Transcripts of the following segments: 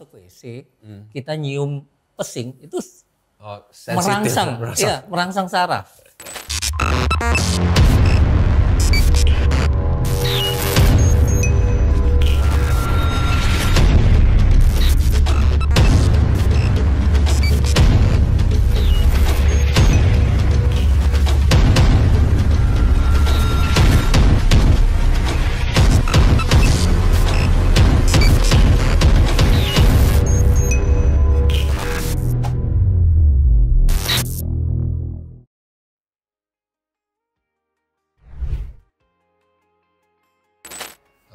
masuk WC, hmm. kita nyium pesing itu oh, merangsang, iya, merangsang. Ya, merangsang saraf.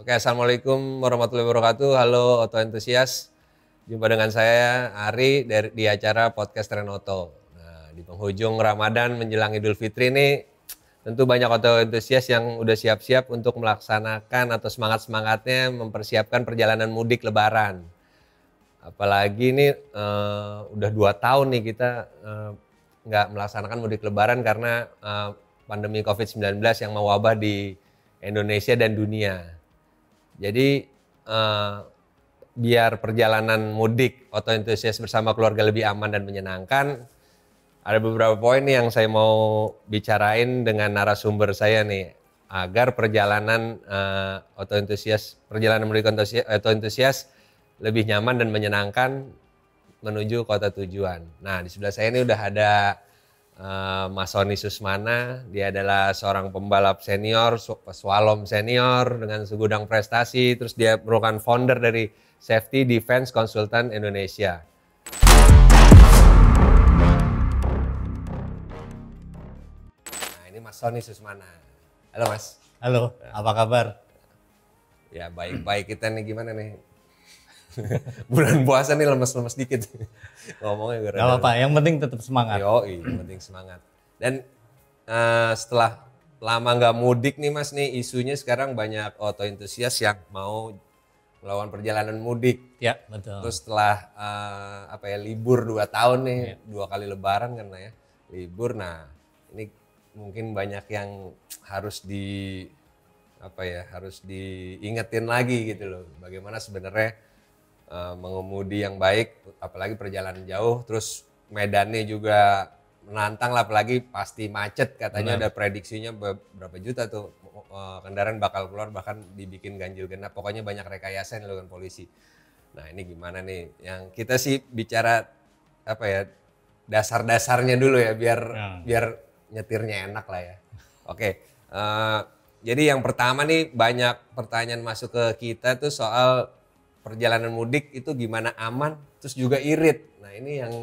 Oke, Assalamualaikum warahmatullahi wabarakatuh. Halo Oto Entusias. Jumpa dengan saya Ari dari di acara podcast Tren Oto. Nah, di penghujung Ramadan menjelang Idul Fitri ini tentu banyak Oto Entusias yang udah siap-siap untuk melaksanakan atau semangat-semangatnya mempersiapkan perjalanan mudik lebaran. Apalagi ini uh, udah dua tahun nih kita uh, nggak melaksanakan mudik lebaran karena uh, pandemi COVID-19 yang mewabah di Indonesia dan dunia. Jadi uh, biar perjalanan mudik atau antusias bersama keluarga lebih aman dan menyenangkan, ada beberapa poin yang saya mau bicarain dengan narasumber saya nih agar perjalanan uh, eh, entusias perjalanan mudik antusias lebih nyaman dan menyenangkan menuju kota tujuan. Nah di sebelah saya ini udah ada Eh, Mas Sony Susmana. Dia adalah seorang pembalap senior, swalom senior dengan segudang prestasi. Terus dia merupakan founder dari Safety Defense Consultant Indonesia. Nah, ini Mas Sony Susmana. Halo Mas. Halo, ya. apa kabar? Ya baik-baik kita nih gimana nih bulan puasa nih lemes-lemes dikit ngomongnya gara-gara. Gak apa-apa, yang penting tetap semangat. Yo, yang penting semangat. Dan uh, setelah lama nggak mudik nih mas nih isunya sekarang banyak auto entusias yang mau melawan perjalanan mudik. Ya betul. Terus setelah uh, apa ya libur dua tahun nih ya. dua kali lebaran kan ya libur. Nah ini mungkin banyak yang harus di apa ya harus diingetin lagi gitu loh. Bagaimana sebenarnya Eh, mengemudi yang baik apalagi perjalanan jauh terus medannya juga menantang lah apalagi pasti macet katanya Benar. ada prediksinya berapa juta tuh eh, kendaraan bakal keluar bahkan dibikin ganjil genap pokoknya banyak rekayasa yang dilakukan polisi nah ini gimana nih yang kita sih bicara apa ya dasar-dasarnya dulu ya biar ya. biar nyetirnya enak lah ya oke okay. uh, eh, jadi yang pertama nih banyak pertanyaan masuk ke kita tuh soal perjalanan mudik itu gimana aman terus juga irit. Nah, ini yang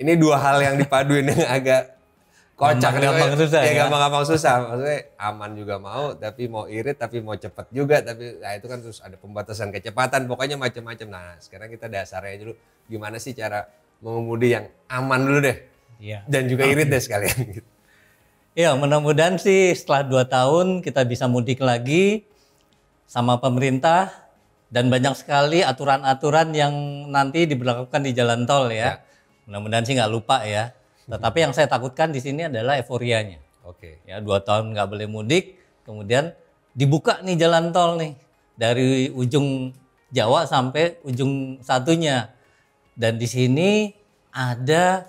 ini dua hal yang dipaduin yang agak kocak gampang, gampang susah ya, ya gampang-gampang susah maksudnya aman juga mau tapi mau irit tapi mau cepet juga tapi nah itu kan terus ada pembatasan kecepatan pokoknya macam-macam nah sekarang kita dasarnya dulu gimana sih cara mengemudi yang aman dulu deh ya. dan juga irit deh sekalian gitu ya mudah-mudahan sih setelah dua tahun kita bisa mudik lagi sama pemerintah dan banyak sekali aturan-aturan yang nanti diberlakukan di jalan tol ya. ya. Mudah-mudahan sih nggak lupa ya. Tetapi yang saya takutkan di sini adalah euforianya. Oke. Ya dua tahun nggak boleh mudik, kemudian dibuka nih jalan tol nih dari ujung Jawa sampai ujung satunya. Dan di sini ada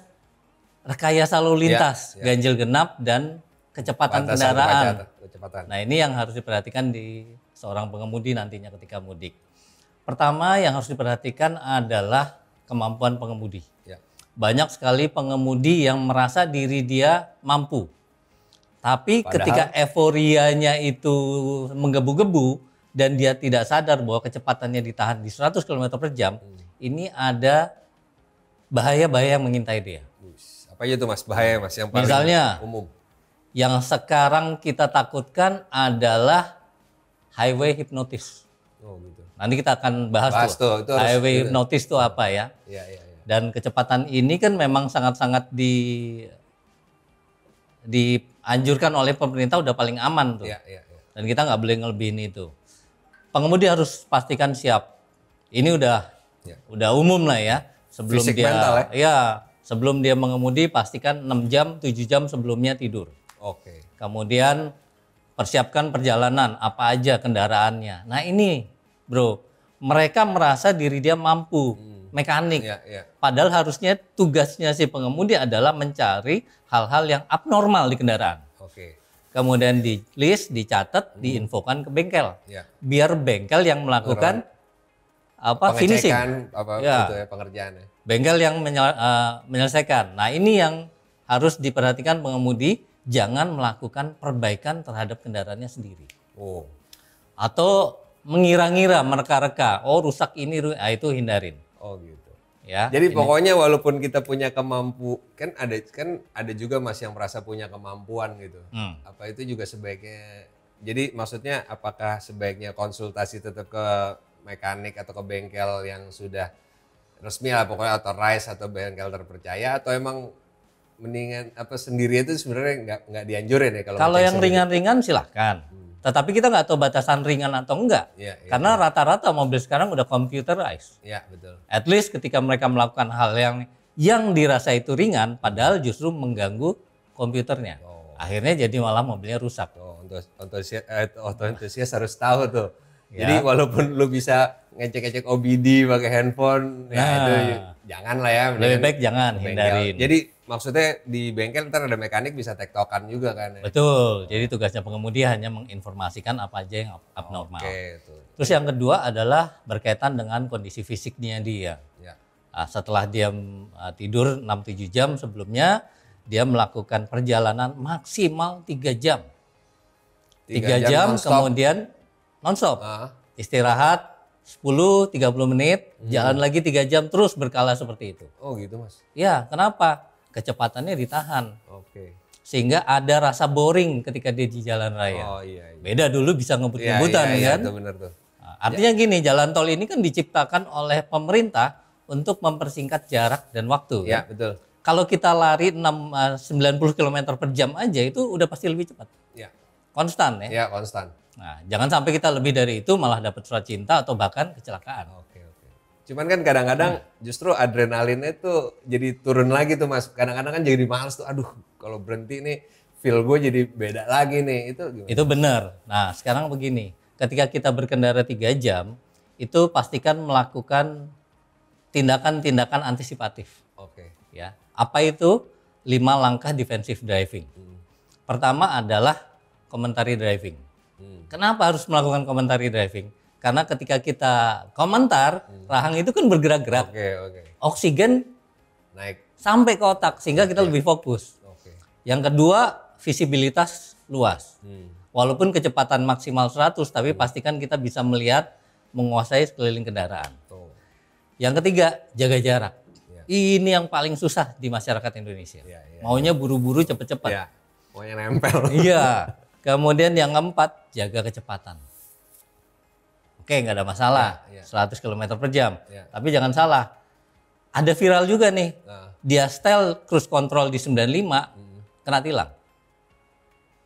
rekayasa lalu ya, lintas, ya, ya. ganjil genap dan kecepatan Pantasan kendaraan. Kecepatan. Nah ini yang harus diperhatikan di seorang pengemudi nantinya ketika mudik. Pertama yang harus diperhatikan adalah kemampuan pengemudi. Ya. Banyak sekali pengemudi yang merasa diri dia mampu. Tapi Padahal, ketika euforianya itu menggebu-gebu dan dia tidak sadar bahwa kecepatannya ditahan di 100 km per jam, hmm. ini ada bahaya-bahaya yang mengintai dia. Apa itu mas? Bahaya mas yang paling Misalnya, umum? Yang sekarang kita takutkan adalah highway hypnotis Oh, gitu. Nanti kita akan bahas, bahas tuh, tuh highway harus, gitu. notice itu apa ya. Iya, iya, iya. Dan kecepatan ini kan memang sangat-sangat di dianjurkan oleh pemerintah udah paling aman tuh. Iya, iya, iya. Dan kita nggak boleh ngelebihin itu. Pengemudi harus pastikan siap. Ini udah iya. udah umum lah ya. Sebelum Fisik dia mental, ya. ya, sebelum dia mengemudi pastikan 6 jam, 7 jam sebelumnya tidur. Oke. Kemudian persiapkan perjalanan apa aja kendaraannya. Nah, ini bro mereka merasa diri dia mampu hmm. mekanik Ya, ya. padahal harusnya tugasnya si pengemudi adalah mencari hal-hal yang abnormal di kendaraan okay. kemudian di list dicatat hmm. diinfokan ke bengkel Ya. biar bengkel yang melakukan Orang apa finishing apa ya. itu ya pengerjaan ya. bengkel yang menyel, uh, menyelesaikan nah ini yang harus diperhatikan pengemudi jangan melakukan perbaikan terhadap kendaraannya sendiri oh atau mengira-ngira, mereka-reka, oh rusak ini, nah, itu hindarin. Oh gitu. Ya. Jadi ini. pokoknya walaupun kita punya kemampu, kan ada kan ada juga masih yang merasa punya kemampuan gitu. Hmm. Apa itu juga sebaiknya jadi maksudnya apakah sebaiknya konsultasi tetap ke mekanik atau ke bengkel yang sudah resmi lah pokoknya atau rice atau bengkel terpercaya atau emang mendingan apa sendiri itu sebenarnya nggak nggak dianjurin ya kalau kalau yang ringan-ringan silahkan hmm. tetapi kita nggak tahu batasan ringan atau enggak ya, ya, karena rata iya. rata-rata mobil sekarang udah computerized ya betul at least ketika mereka melakukan hal yang yang dirasa itu ringan padahal justru mengganggu komputernya oh. akhirnya jadi malah mobilnya rusak oh, untuk untuk antusias eh, harus tahu tuh ya. jadi walaupun lu bisa ngecek-ngecek OBD pakai handphone ya nah. itu ya, jangan lah ya lebih baik jangan bengkel. jadi maksudnya di bengkel ntar ada mekanik bisa tektokan juga kan ya? betul jadi tugasnya pengemudi hanya menginformasikan apa aja yang abnormal okay, itu. terus yang kedua adalah berkaitan dengan kondisi fisiknya dia ya. nah, setelah dia eh, tidur 6-7 jam sebelumnya dia melakukan perjalanan maksimal 3 jam 3, 3 jam, jam non kemudian nonstop uh ah. -huh. istirahat 10 30 menit, hmm. jalan lagi tiga jam terus berkala seperti itu. Oh, gitu, Mas. Ya, kenapa? Kecepatannya ditahan. Oke. Okay. Sehingga ada rasa boring ketika dia di jalan raya. Oh, iya, iya. Beda dulu bisa ngebut-ngebutan ya, iya, iya, kan? Iya, benar tuh. Nah, artinya ya. gini, jalan tol ini kan diciptakan oleh pemerintah untuk mempersingkat jarak dan waktu. Ya, kan? betul. Kalau kita lari 6 90 km per jam aja itu udah pasti lebih cepat. Ya. Konstan ya. Ya, konstan. Nah, jangan sampai kita lebih dari itu malah dapat surat cinta atau bahkan kecelakaan. Oke, oke. Cuman kan kadang-kadang hmm. justru adrenalinnya tuh jadi turun lagi tuh Mas. Kadang-kadang kan jadi males tuh. Aduh, kalau berhenti nih feel gue jadi beda lagi nih. Itu gimana? Itu benar. Nah, sekarang begini. Ketika kita berkendara tiga jam, itu pastikan melakukan tindakan-tindakan antisipatif. Oke. Okay. Ya. Apa itu? Lima langkah defensive driving. Hmm. Pertama adalah komentari driving. Hmm. Kenapa harus melakukan komentari driving? Karena ketika kita komentar, hmm. rahang itu kan bergerak-gerak. Okay, okay. Oksigen naik sampai ke otak sehingga okay. kita lebih fokus. Okay. Yang kedua, visibilitas luas. Hmm. Walaupun kecepatan maksimal 100, tapi hmm. pastikan kita bisa melihat menguasai sekeliling kendaraan. Oh. Yang ketiga, jaga jarak. Yeah. Ini yang paling susah di masyarakat Indonesia. Yeah, yeah, Maunya ya. buru-buru cepet-cepet. Ya, maunya nempel. Iya. Kemudian yang keempat, jaga kecepatan. Oke, nggak ada masalah. Ya, ya. 100 km per jam. Ya. Tapi jangan salah, ada viral juga nih. Nah. Dia style cruise control di 95, hmm. kena tilang.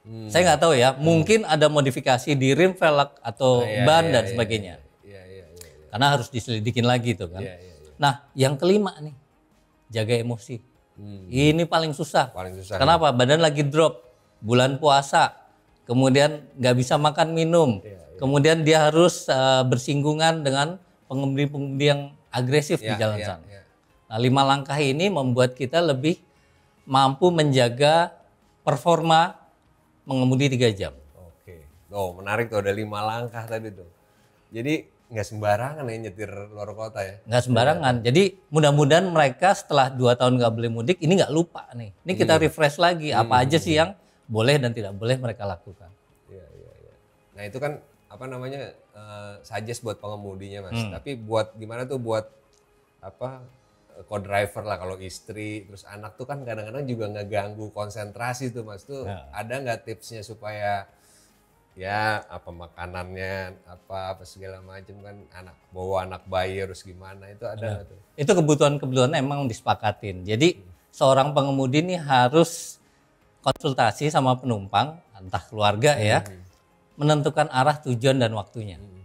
Hmm. Saya nggak tahu ya, hmm. mungkin ada modifikasi di rim velg atau nah, ya, ban ya, dan ya, ya sebagainya. Ya, ya, ya, ya, ya, Karena harus diselidikin lagi itu kan. Ya, ya, ya. Nah, yang kelima nih, jaga emosi. Hmm. Ini paling susah. Paling susah. Kenapa? Ya. Badan lagi drop, bulan puasa, kemudian nggak bisa makan minum, ya, ya. kemudian dia harus uh, bersinggungan dengan pengemudi-pengemudi yang agresif ya, di iya, jalan ya, sana. Ya. Nah, lima langkah ini membuat kita lebih mampu menjaga performa mengemudi tiga jam. Oke, oh menarik tuh ada lima langkah tadi tuh. Jadi nggak sembarangan ya nyetir luar kota ya? Nggak sembarangan. Ya. Jadi mudah-mudahan mereka setelah dua tahun nggak boleh mudik ini nggak lupa nih. Ini iya. kita refresh lagi apa hmm. aja sih yang boleh dan tidak boleh mereka lakukan. Iya, iya, iya. Nah itu kan apa namanya uh, suggest buat pengemudinya mas. Hmm. Tapi buat gimana tuh buat apa co-driver lah kalau istri terus anak tuh kan kadang-kadang juga ganggu konsentrasi tuh mas tuh Ya. ada nggak tipsnya supaya ya apa makanannya apa apa segala macam kan anak bawa anak bayi harus gimana itu ada nggak tuh itu kebutuhan kebutuhan emang disepakatin jadi hmm. seorang pengemudi ini harus konsultasi sama penumpang, entah keluarga ya, hmm. menentukan arah tujuan dan waktunya. Hmm.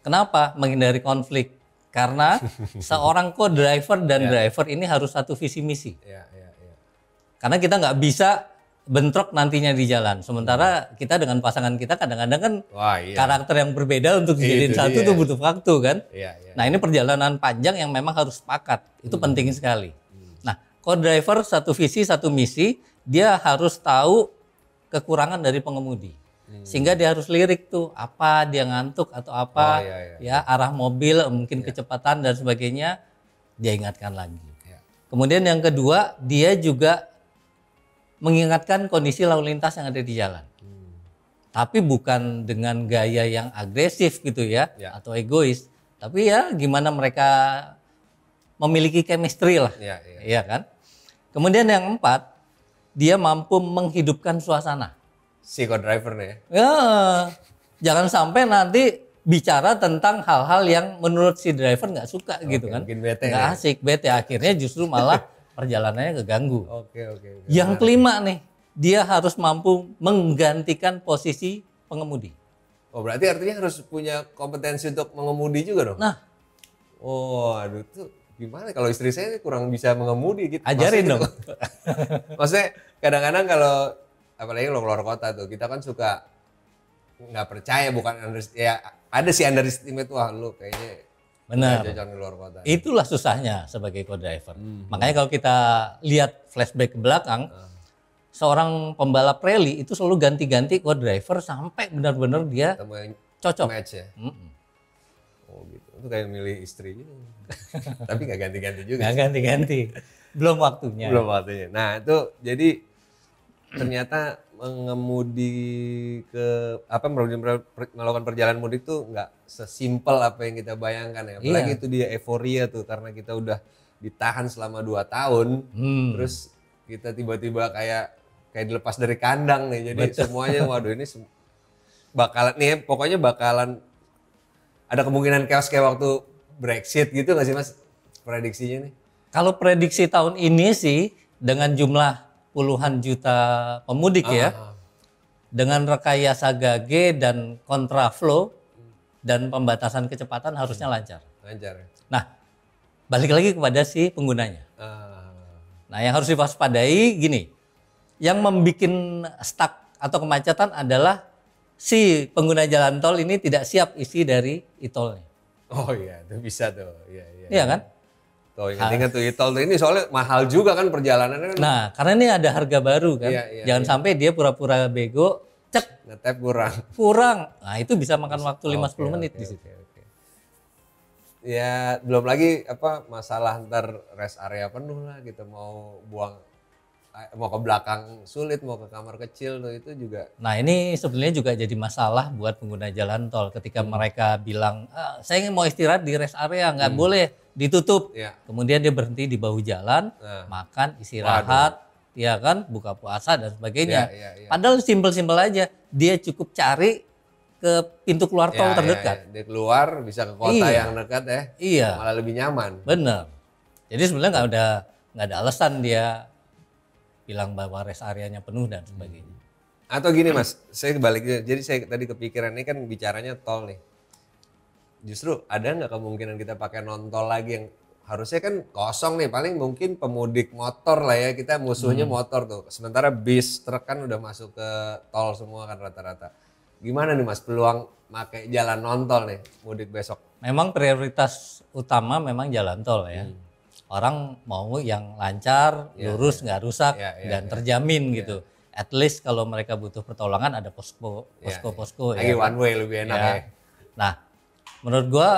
Kenapa menghindari konflik? Karena seorang co-driver dan yeah. driver ini harus satu visi misi. Yeah, yeah, yeah. Karena kita nggak bisa bentrok nantinya di jalan. Sementara hmm. kita dengan pasangan kita kadang-kadang kan Wah, yeah. karakter yang berbeda untuk dijadiin satu itu tuh butuh waktu kan. yeah, yeah. Ya. nah ini perjalanan panjang yang memang harus sepakat. Itu hmm. penting sekali. Hmm. Nah co-driver satu visi satu misi dia harus tahu kekurangan dari pengemudi. Hmm. Sehingga dia harus lirik tuh apa dia ngantuk atau apa oh, iya, iya. ya arah mobil mungkin iya. kecepatan dan sebagainya dia ingatkan lagi. Iya. Kemudian yang kedua dia juga mengingatkan kondisi lalu lintas yang ada di jalan. Hmm. Tapi bukan dengan gaya yang agresif gitu ya, ya atau egois. Tapi ya gimana mereka memiliki chemistry lah, Iya, ya. ya kan. Kemudian yang empat dia mampu menghidupkan suasana. Si co-driver ya. ya. Jangan sampai nanti bicara tentang hal-hal yang menurut si driver nggak suka oke, gitu kan. Mungkin bete. Gak ya. asik, bete. Akhirnya justru malah perjalanannya keganggu. Oke, oke. oke. Yang kelima nih, dia harus mampu menggantikan posisi pengemudi. Oh, berarti artinya harus punya kompetensi untuk mengemudi juga dong? Nah. Oh, aduh tuh gimana kalau istri saya kurang bisa mengemudi gitu ajarin dong maksudnya kadang-kadang kalau apalagi lo keluar kota tuh kita kan suka nggak percaya bukan under, ya ada sih underestimate wah lu kayaknya benar luar kota itulah susahnya sebagai co-driver hmm. makanya kalau kita lihat flashback ke belakang hmm. seorang pembalap rally itu selalu ganti-ganti co-driver sampai benar-benar dia cocok match ya? hmm. Oh gitu. Itu kayak milih istri gitu. Tapi nggak ganti-ganti juga. Nggak ganti-ganti. Belum waktunya. Belum waktunya. Nah itu jadi ternyata mengemudi ke apa melakukan perjalanan mudik tuh nggak sesimpel apa yang kita bayangkan ya. Apalagi iya. itu dia euforia tuh karena kita udah ditahan selama 2 tahun. Hmm. Terus kita tiba-tiba kayak kayak dilepas dari kandang nih. Jadi Betul. semuanya waduh ini bakalan nih ya, pokoknya bakalan ada kemungkinan chaos kayak waktu Brexit gitu nggak sih mas prediksinya nih? Kalau prediksi tahun ini sih dengan jumlah puluhan juta pemudik ya, ah. ya, dengan rekayasa gage dan kontraflow dan pembatasan kecepatan harusnya hmm. lancar. Lancar. Nah, balik lagi kepada si penggunanya. Ah. Nah, yang harus diwaspadai gini, yang membuat stuck atau kemacetan adalah si pengguna jalan tol ini tidak siap isi dari e-tolnya. Oh iya, itu bisa tuh. Iya, iya. Iya kan? Tuh ingat-ingat tuh e-tol tuh ini soalnya mahal juga kan perjalanannya kan. Nah, karena ini ada harga baru kan. Iya, iya, Jangan iya. sampai dia pura-pura bego, cek ngetep kurang. Kurang. Nah, itu bisa makan waktu lima 5 10 okay, menit okay, di situ. Okay, okay. Ya, belum lagi apa masalah ntar rest area penuh lah gitu mau buang mau ke belakang sulit, mau ke kamar kecil tuh itu juga. Nah ini sebenarnya juga jadi masalah buat pengguna jalan tol ketika hmm. mereka bilang, ah, saya ingin mau istirahat di rest area, nggak hmm. boleh ditutup. Ya. Kemudian dia berhenti di bahu jalan, nah. makan, istirahat, Waduh. ya kan, buka puasa dan sebagainya. Ya, ya, ya. Padahal simpel-simpel aja, dia cukup cari ke pintu keluar ya, tol ya, terdekat. Ya, ya. Dia keluar bisa ke kota iya. yang dekat ya. Iya. Malah lebih nyaman. Bener. Jadi sebenarnya nggak ada nggak ada alasan dia bilang bahwa rest areanya penuh dan hmm. sebagainya. Atau gini mas, saya balik jadi saya tadi kepikiran ini kan bicaranya tol nih. Justru ada nggak kemungkinan kita pakai non tol lagi yang harusnya kan kosong nih paling mungkin pemudik motor lah ya kita musuhnya hmm. motor tuh. Sementara bis truk kan udah masuk ke tol semua kan rata-rata. Gimana nih mas peluang pakai jalan non tol nih mudik besok? Memang prioritas utama memang jalan tol ya. Hmm orang mau yang lancar, yeah, lurus, iya. nggak yeah. rusak yeah, yeah, dan yeah. terjamin yeah. gitu. At least kalau mereka butuh pertolongan ada posko, iya, posko, iya. posko. Lagi ya. Kan? one way lebih enak yeah. ya. Nah, menurut gua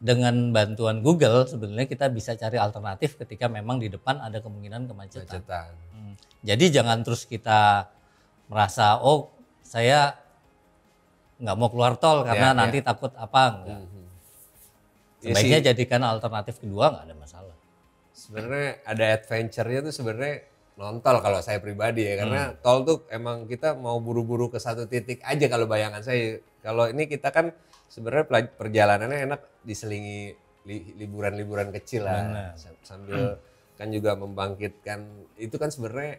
dengan bantuan Google sebenarnya kita bisa cari alternatif ketika memang di depan ada kemungkinan kemacetan. kemacetan. Hmm. Jadi jangan terus kita merasa oh saya nggak mau keluar tol karena nanti takut apa enggak. Mm -hmm. hmm. Sebaiknya jadikan alternatif kedua nggak ada masalah sebenarnya ada adventure-nya tuh sebenarnya nontol kalau saya pribadi ya karena hmm. tol tuh emang kita mau buru-buru ke satu titik aja kalau bayangan saya kalau ini kita kan sebenarnya perjalanannya enak diselingi liburan-liburan kecil lah hmm. sambil hmm. kan juga membangkitkan itu kan sebenarnya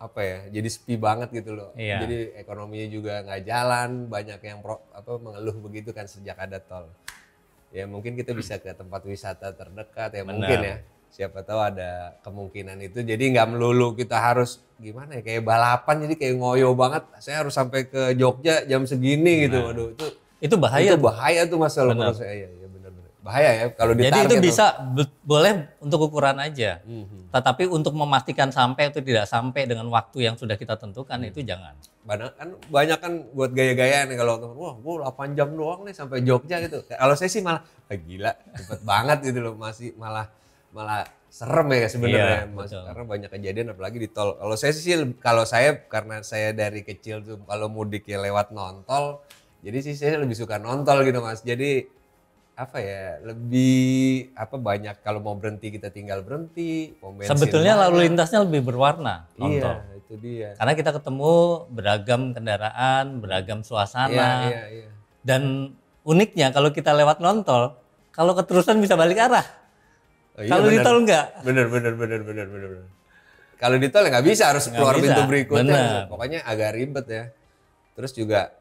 apa ya jadi sepi banget gitu loh iya. jadi ekonominya juga nggak jalan banyak yang pro, apa mengeluh begitu kan sejak ada tol ya mungkin kita hmm. bisa ke tempat wisata terdekat ya Benar. mungkin ya siapa tahu ada kemungkinan itu jadi nggak melulu kita harus gimana ya kayak balapan jadi kayak ngoyo banget saya harus sampai ke Jogja jam segini gitu, Benar. gitu waduh itu itu bahaya itu bahaya tuh masalah menurut saya ya, ya bahaya ya kalau ditarik. Jadi itu bisa boleh untuk ukuran aja. Mm-hmm. Tetapi untuk memastikan sampai itu tidak sampai dengan waktu yang sudah kita tentukan mm-hmm. itu jangan. Banyak kan banyak kan buat gaya-gayaan kalau wah gua 8 jam doang nih sampai Jogja gitu. Kalau saya sih malah ah, gila, cepet banget gitu loh masih malah malah serem ya sebenarnya iya, Mas, karena banyak kejadian apalagi di tol. Kalau saya sih kalau saya karena saya dari kecil tuh kalau mudik ya lewat nontol jadi sih saya lebih suka nontol gitu mas. Jadi apa ya lebih apa banyak kalau mau berhenti kita tinggal berhenti sebetulnya lalu lintasnya lebih berwarna iya, itu dia karena kita ketemu beragam kendaraan beragam suasana iya, iya, iya. dan uniknya kalau kita lewat nontol kalau keterusan bisa balik arah oh, iya, kalau di tol enggak bener bener bener bener bener, kalau di tol ya nggak bisa harus gak keluar bisa. pintu berikutnya bener. pokoknya agak ribet ya terus juga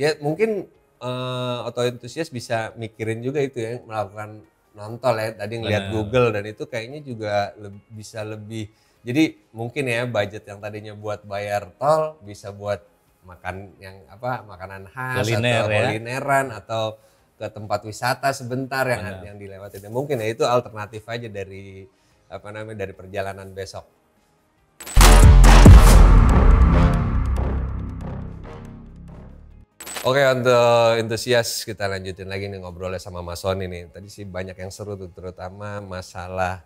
ya mungkin uh, eh, auto entusias bisa mikirin juga itu ya melakukan nontol ya tadi ngeliat Bener. Google dan itu kayaknya juga le bisa lebih jadi mungkin ya budget yang tadinya buat bayar tol bisa buat makan yang apa makanan khas Kuliner, atau ya. atau ke tempat wisata sebentar yang Bener. yang dilewati mungkin ya itu alternatif aja dari apa namanya dari perjalanan besok Oke, okay, untuk antusias kita lanjutin lagi nih ngobrolnya sama Mas Sony nih. Tadi sih banyak yang seru tuh, terutama masalah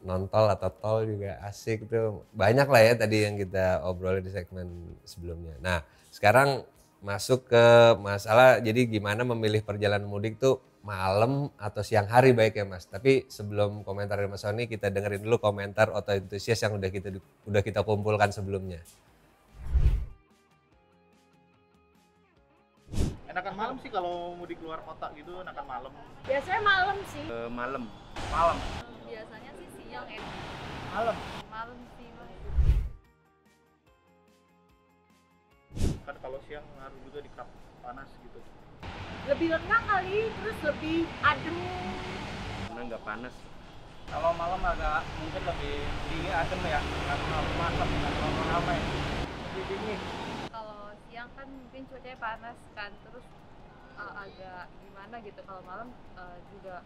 nontol atau tol juga asik tuh. Banyak lah ya tadi yang kita obrolin di segmen sebelumnya. Nah, sekarang masuk ke masalah jadi gimana memilih perjalanan mudik tuh malam atau siang hari baik ya Mas. Tapi sebelum komentar dari Mas Sony kita dengerin dulu komentar atau antusias yang udah kita udah kita kumpulkan sebelumnya. enakan malam sih kalau mau di keluar kota gitu enakan malam biasanya malam sih eh, malam malam biasanya sih siang ya malam malam sih kan kalau siang ngaruh juga di kap panas gitu lebih lengang kali terus lebih adem karena nggak panas kalau malam agak mungkin lebih dingin adem ya nggak terlalu malam nggak terlalu ramai lebih dingin siang kan mungkin cuacanya panas kan terus uh, agak gimana gitu kalau malam uh, juga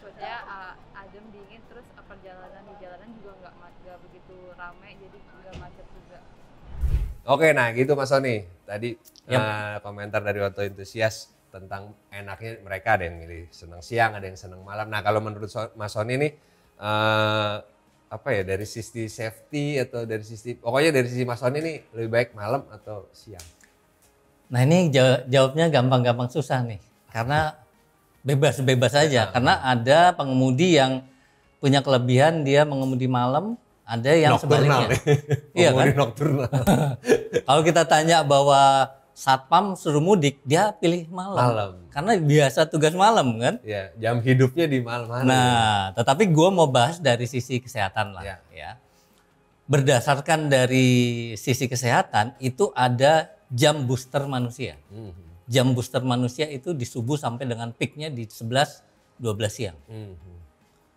cuacanya uh, adem dingin terus uh, perjalanan di jalanan juga nggak nggak begitu ramai jadi nggak macet juga Oke, nah gitu Mas Sony. Tadi yep. uh, komentar dari Oto Entusias tentang enaknya mereka ada yang milih senang siang, ada yang senang malam. Nah kalau menurut Mas Sony nih, uh, apa ya dari sisi safety atau dari sisi, pokoknya dari sisi Mas Sony nih lebih baik malam atau siang? Nah ini jawabnya gampang-gampang susah nih, karena bebas-bebas saja. -bebas karena ada pengemudi yang punya kelebihan dia mengemudi malam, ada yang nocturnal sebaliknya. iya kan? Nocturnal. Kalau kita tanya bahwa satpam suruh mudik, dia pilih malam. malam. Karena biasa tugas malam kan? Ya, jam hidupnya di malam hari. Nah, tetapi gue mau bahas dari sisi kesehatan lah. Ya. ya. Berdasarkan dari sisi kesehatan itu ada jam booster manusia. Hmm. Jam booster manusia itu di subuh sampai dengan peaknya di 11 12 siang. Hmm.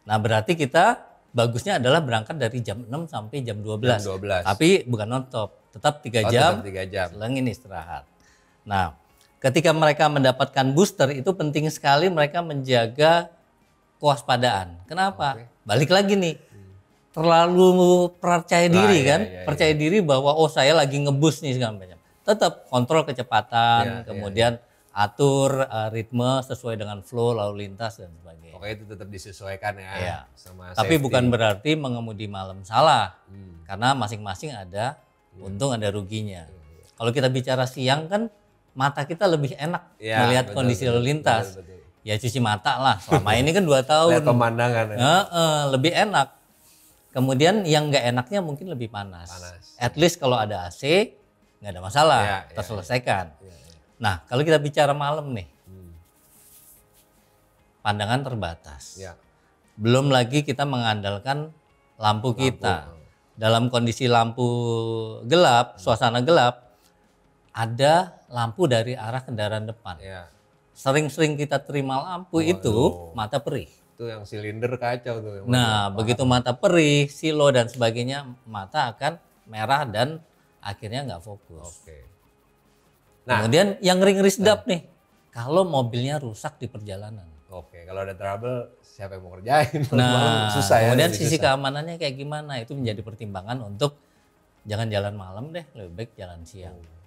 Nah, berarti kita bagusnya adalah berangkat dari jam 6 sampai jam 12. Jam 12. Tapi bukan non stop, tetap 3 oh, jam. Tetap 3 jam. Selengin istirahat. Nah, ketika mereka mendapatkan booster itu penting sekali mereka menjaga kewaspadaan. Kenapa? Okay. Balik lagi nih. Terlalu percaya diri nah, iya, kan? Iya, iya, percaya iya. diri bahwa oh saya lagi ngebus nih segala macam tetap kontrol kecepatan, ya, kemudian ya. atur uh, ritme sesuai dengan flow lalu lintas dan sebagainya. Oke itu tetap disesuaikan ya. ya. Sama Tapi safety. bukan berarti mengemudi malam salah, hmm. karena masing-masing ada hmm. untung ada ruginya. Hmm. Kalau kita bicara siang kan mata kita lebih enak ya, melihat betul, kondisi lalu lintas. Betul, betul. Ya cuci mata lah. Selama ini kan dua tahun. Lihat pemandangan. Ya. E -e, lebih enak. Kemudian yang nggak enaknya mungkin lebih panas. panas. At least kalau ada AC nggak ada masalah, ya, terselesaikan. Ya, ya. Nah, kalau kita bicara malam nih, hmm. pandangan terbatas. Ya. Belum lagi kita mengandalkan lampu kita. Lampu. Dalam kondisi lampu gelap, hmm. suasana gelap, ada lampu dari arah kendaraan depan. Ya. Sering-sering kita terima lampu oh, itu aduh. mata perih itu yang silinder kacau tuh. Yang nah, begitu mata perih, silo dan sebagainya, mata akan merah dan akhirnya nggak fokus. Oke. Nah, kemudian yang ring risdap nah. nih, kalau mobilnya rusak di perjalanan. Oke, kalau ada trouble siapa yang mau kerjain? Nah, susah ya. Kemudian sisi susah. keamanannya kayak gimana? Itu menjadi pertimbangan untuk jangan jalan malam deh, lebih baik jalan siang. Hmm.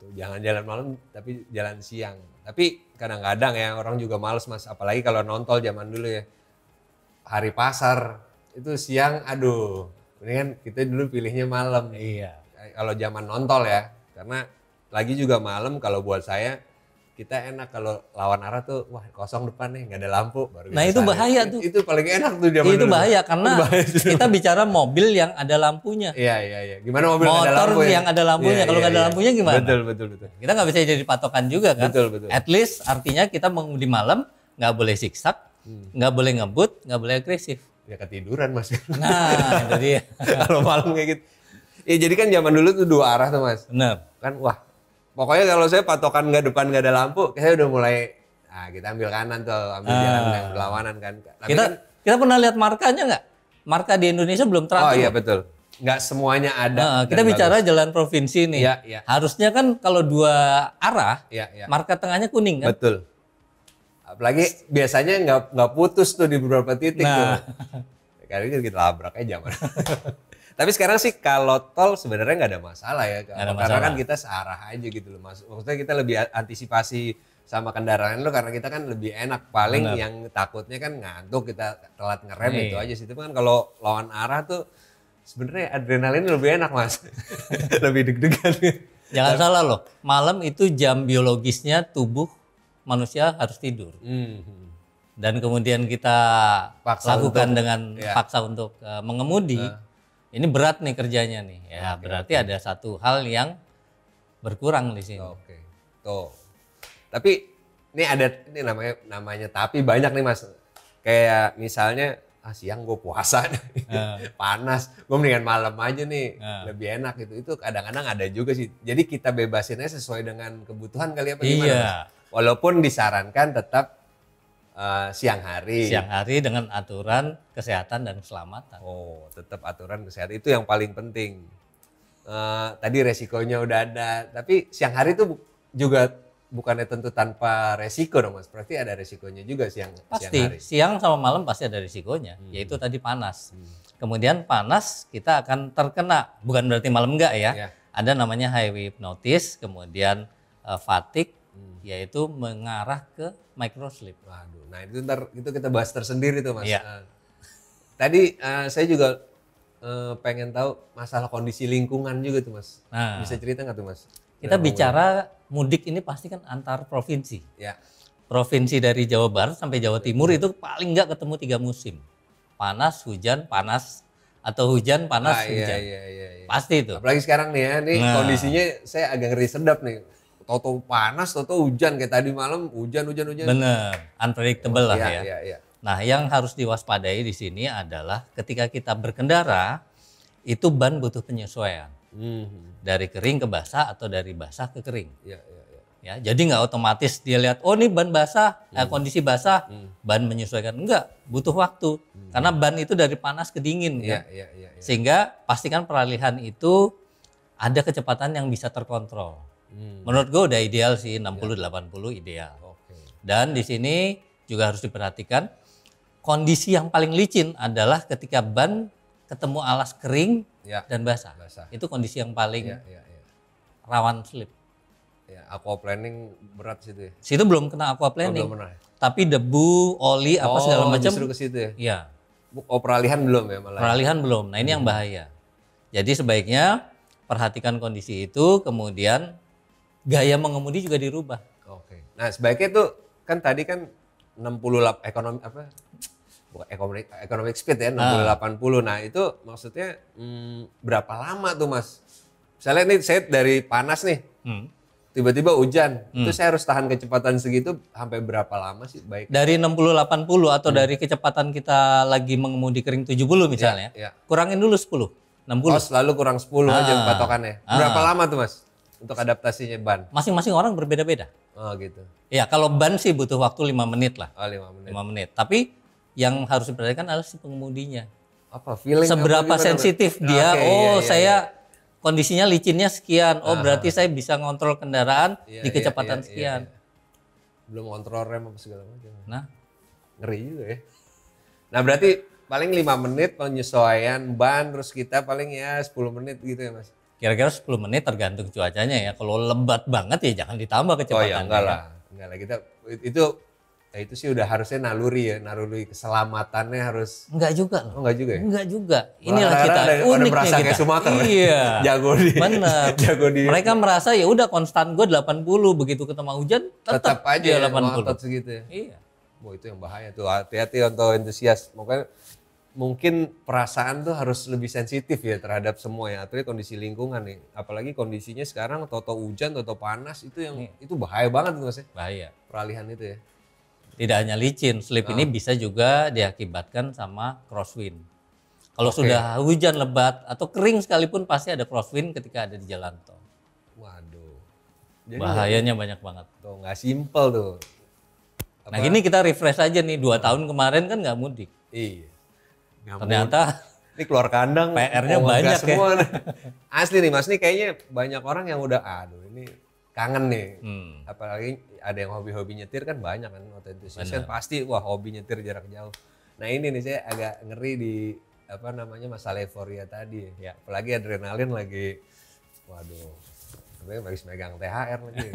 Tuh, jangan jalan malam tapi jalan siang. Tapi kadang-kadang ya orang juga males Mas, apalagi kalau nontol zaman dulu ya. Hari pasar itu siang aduh. Mendingan kita dulu pilihnya malam. Iya kalau zaman nontol ya karena lagi juga malam kalau buat saya kita enak kalau lawan arah tuh wah kosong depan nih nggak ada lampu baru nah itu bahaya tuh itu paling enak tuh zaman itu dulu. bahaya karena bahaya kita bicara mobil yang ada lampunya iya iya iya gimana mobil motor ada lampu yang ada lampunya ya, kalau iya, nggak ya, ada ya. lampunya gimana betul betul betul kita nggak bisa jadi patokan juga kan betul betul at least artinya kita di malam nggak boleh siksak hmm. nggak hmm. boleh ngebut nggak boleh agresif ya ketiduran masih. nah jadi kalau malam kayak gitu ya jadi kan zaman dulu tuh dua arah tuh mas. Benar. Kan wah pokoknya kalau saya patokan nggak depan nggak ada lampu, saya udah mulai nah kita ambil kanan tuh ambil uh, jalan yang berlawanan kan. Tapi kita kan, kita pernah lihat markanya nggak? Marka di Indonesia belum teratur. Oh iya betul. Nggak semuanya ada. Uh, kita bicara bagus. jalan provinsi nih. Ya, ya. Harusnya kan kalau dua arah, ya, ya. marka tengahnya kuning kan. Betul. Apalagi biasanya nggak nggak putus tuh di beberapa titik nah. tuh. Kali ini kita labrak aja. Tapi sekarang sih kalau tol sebenarnya nggak ada masalah ya. Gak ada karena kan masalah. kan kita searah aja gitu loh. Maksudnya kita lebih antisipasi sama kendaraan lo karena kita kan lebih enak. Paling Bener. yang takutnya kan ngantuk kita telat ngerem Nih. Iya, itu iya. aja sih. Tapi kan kalau lawan arah tuh sebenarnya adrenalin lebih enak mas. lebih deg-degan. Jangan Tapi, salah loh. Malam itu jam biologisnya tubuh manusia harus tidur. Hmm dan kemudian kita paksa lakukan untuk, dengan ya. paksa untuk uh, mengemudi, uh ini berat nih kerjanya nih. Ya, okay, berarti ada satu hal yang berkurang di sini. Oke. Okay. Tuh. Tapi ini ada ini namanya namanya tapi banyak nih Mas. Kayak misalnya ah siang gue puasa nih. Uh. Panas, gue mendingan malam aja nih. Uh. Lebih enak gitu. Itu kadang-kadang ada juga sih. Jadi kita bebasinnya sesuai dengan kebutuhan kali ya, apa iya. gimana Mas? Walaupun disarankan tetap uh, siang hari. Siang hari dengan aturan kesehatan dan keselamatan. Oh, tetap aturan kesehatan itu yang paling penting. Uh, tadi resikonya udah ada, tapi siang hari itu juga bukannya tentu tanpa resiko dong mas. Berarti ada resikonya juga siang pasti, siang hari. Siang sama malam pasti ada resikonya, hmm. yaitu tadi panas. Hmm. Kemudian panas kita akan terkena, bukan berarti malam enggak ya. ya. Ada namanya high wave notice, kemudian uh, fatigue, yaitu mengarah ke microslip. Waduh, nah itu ntar itu kita bahas tersendiri tuh mas. Ya. Tadi uh, saya juga uh, pengen tahu masalah kondisi lingkungan juga tuh mas. Nah, Bisa cerita nggak tuh mas? Kita bicara mudik ini pasti kan antar provinsi. Ya. Provinsi dari Jawa Barat sampai Jawa Timur ya. itu paling nggak ketemu tiga musim. Panas, hujan, panas, atau hujan panas ah, iya, hujan iya, iya, iya. pasti itu apalagi sekarang nih ya nih nah. kondisinya saya agak ngeri sedap nih Toto panas, Toto hujan kayak tadi malam hujan hujan hujan. Benar, unpredictable lah iya, ya. Iya, iya. Nah, yang harus diwaspadai di sini adalah ketika kita berkendara itu ban butuh penyesuaian hmm. dari kering ke basah atau dari basah ke kering. Ya, ya jadi nggak otomatis dia lihat oh ini ban basah, eh, hmm. eh, kondisi basah, hmm. ban menyesuaikan enggak, butuh waktu hmm. karena ban itu dari panas ke dingin ya, kan? ya, ya, ya. sehingga pastikan peralihan itu ada kecepatan yang bisa terkontrol. Hmm. Menurut gue udah ideal sih 60 ya. 80 ideal. Okay. Dan di sini juga harus diperhatikan kondisi yang paling licin adalah ketika ban ketemu alas kering ya. dan basah. basah. Itu kondisi yang paling ya, ya, ya. rawan slip. Ya, aqua planning berat situ ya. Situ belum kena aqua planning. Oh, belum pernah. Ya? Tapi debu, oli oh, apa segala oh, macam. Oh, ke situ ya. Iya. Oh, peralihan belum ya malah. Ya? Peralihan belum. Nah, ini hmm. yang bahaya. Jadi sebaiknya perhatikan kondisi itu kemudian gaya mengemudi juga dirubah. Oke. Nah, sebaiknya itu kan tadi kan 60 ekonomi apa? Bukan ekonomi economic speed ya, 60 uh. 80. Nah, itu maksudnya hmm, berapa lama tuh, Mas? Misalnya ini saya dari panas nih. Hmm tiba-tiba hujan, hmm. itu saya harus tahan kecepatan segitu sampai berapa lama sih baik? Dari 60 80 atau hmm. dari kecepatan kita lagi mengemudi kering 70 misalnya. Ya, ya. Kurangin dulu 10, 60. Oh, selalu kurang 10 ah. aja patokannya. Ah. Berapa lama tuh, Mas? Untuk adaptasinya ban. Masing-masing orang berbeda-beda. Oh gitu. Ya kalau ban sih butuh waktu lima menit lah. Oh lima menit. Lima menit. Tapi yang harus diperhatikan adalah si pengemudinya. Apa feeling? Seberapa gitu? sensitif dia? Okay, iya, oh iya, iya, saya iya. kondisinya licinnya sekian. Oh berarti saya bisa ngontrol kendaraan iya, di iya, kecepatan iya, iya, sekian. Iya, iya. Belum kontrol rem apa segala macam. Nah ngeri juga ya. Nah berarti paling lima menit penyesuaian ban terus kita paling ya sepuluh menit gitu ya mas kira-kira 10 menit tergantung cuacanya ya. Kalau lebat banget ya jangan ditambah oh, iya, kecepatannya. Oh ya, enggak lah. Enggak lah kita itu ya itu sih udah harusnya naluri ya, naluri keselamatannya harus. Enggak juga. Oh, enggak juga ya? Enggak juga. Inilah Malah kita ada, uniknya merasa kita. Sumater. Ya? Iya. jago di. Benar. jago di. Mereka merasa ya udah konstan gue 80 begitu ketemu hujan tetap, tetap aja dia 80. Ya, segitu ya. Iya. Wah, itu yang bahaya tuh. Hati-hati untuk entusias. Makanya mungkin perasaan tuh harus lebih sensitif ya terhadap semua ya terus kondisi lingkungan nih apalagi kondisinya sekarang toto hujan toto panas itu yang hmm. itu bahaya banget mas sih bahaya peralihan itu ya tidak hanya licin slip oh. ini ah. bisa juga diakibatkan sama crosswind kalau okay. sudah hujan lebat atau kering sekalipun pasti ada crosswind ketika ada di jalan tol waduh Jadi bahayanya ya, banyak banget tuh nggak simple tuh nah, Apa? nah ini kita refresh aja nih dua tahun kemarin kan nggak mudik iya Ngambut. Ternyata ini keluar kandang. PR-nya banyak ya. semua. ya. Asli nih Mas, nih kayaknya banyak orang yang udah aduh ini kangen nih. Hmm. Apalagi ada yang hobi-hobi nyetir kan banyak kan otentisitas kan pasti wah hobi nyetir jarak jauh. Nah ini nih saya agak ngeri di apa namanya masalah euforia tadi. Ya. Apalagi adrenalin lagi, waduh, sebenarnya habis megang THR lagi,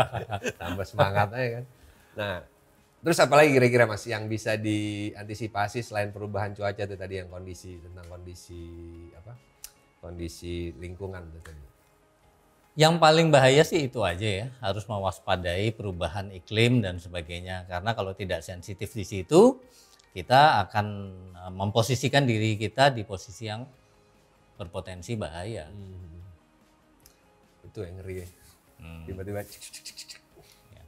tambah semangatnya kan. Nah Terus apa lagi kira-kira Mas yang bisa diantisipasi selain perubahan cuaca itu tadi yang kondisi tentang kondisi apa? Kondisi lingkungan itu tadi. Yang paling bahaya sih itu aja ya, harus mewaspadai perubahan iklim dan sebagainya. Karena kalau tidak sensitif di situ, kita akan eh, memposisikan diri kita di posisi yang berpotensi bahaya. Hmm. Itu yang ngeri. Hmm. Tiba-tiba ya. hmm.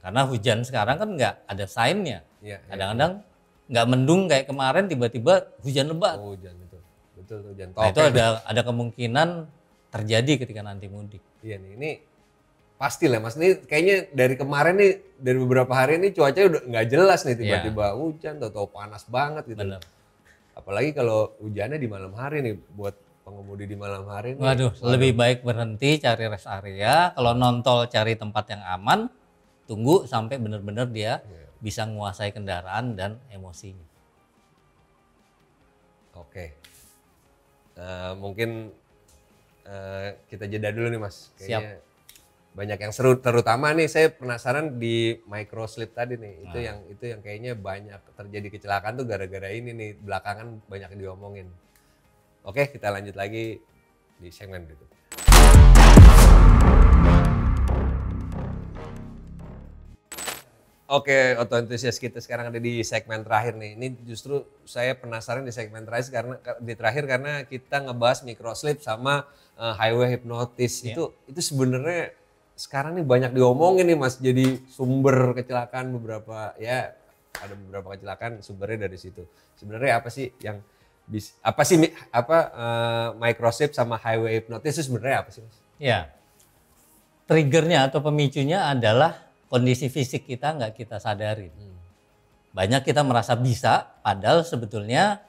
Karena hujan sekarang kan nggak ada sainnya. ya, iya, Kadang-kadang iya. nggak mendung kayak kemarin tiba-tiba hujan lebat. Oh, hujan betul. Betul hujan Nah, itu ada ada kemungkinan terjadi ketika nanti mudik. Iya nih, ini pasti lah mas ini kayaknya dari kemarin nih dari beberapa hari ini cuaca udah nggak jelas nih iya. tiba-tiba ya. hujan atau panas banget gitu Bener. apalagi kalau hujannya di malam hari nih buat pengemudi di malam hari nih, waduh malam. lebih baik berhenti cari rest area kalau non cari tempat yang aman tunggu sampai benar-benar dia yeah. bisa menguasai kendaraan dan emosinya. Oke, okay. uh, eh, mungkin uh, kita jeda dulu nih mas. Kayaknya Siap. Banyak yang seru, terutama nih saya penasaran di micro slip tadi nih. Itu nah. yang itu yang kayaknya banyak terjadi kecelakaan tuh gara-gara ini nih belakangan banyak yang diomongin. Oke, okay, kita lanjut lagi di segmen itu. Oke, auto enthusiast kita sekarang ada di segmen terakhir nih. Ini justru saya penasaran di segmen terakhir karena di terakhir karena kita ngebahas microsleep sama uh, highway hypnotis. Yeah. Itu itu sebenarnya sekarang nih banyak diomongin nih Mas. Jadi sumber kecelakaan beberapa ya ada beberapa kecelakaan sumbernya dari situ. Sebenarnya apa sih yang bis, apa sih apa uh, eh, microsleep sama highway hypnotis itu sebenarnya apa sih Mas? Ya. Yeah. Triggernya atau pemicunya adalah kondisi fisik kita nggak kita sadarin. Hmm. Banyak kita merasa bisa, padahal sebetulnya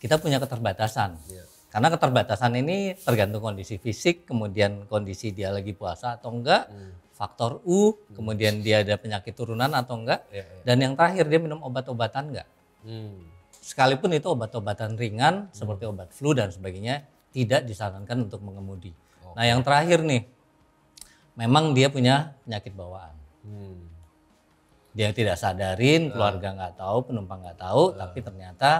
kita punya keterbatasan. Iya. Karena keterbatasan ini tergantung kondisi fisik, kemudian kondisi dia lagi puasa atau enggak, hmm. faktor U, kemudian dia ada penyakit turunan atau enggak, iya, iya. dan yang terakhir dia minum obat-obatan enggak. Hmm. Sekalipun itu obat-obatan ringan seperti obat flu dan sebagainya tidak disarankan untuk mengemudi. Nah yang terakhir nih memang dia punya penyakit bawaan. Hmm. Dia tidak sadarin, ah. keluarga nggak tahu, penumpang nggak tahu, uh. tapi ternyata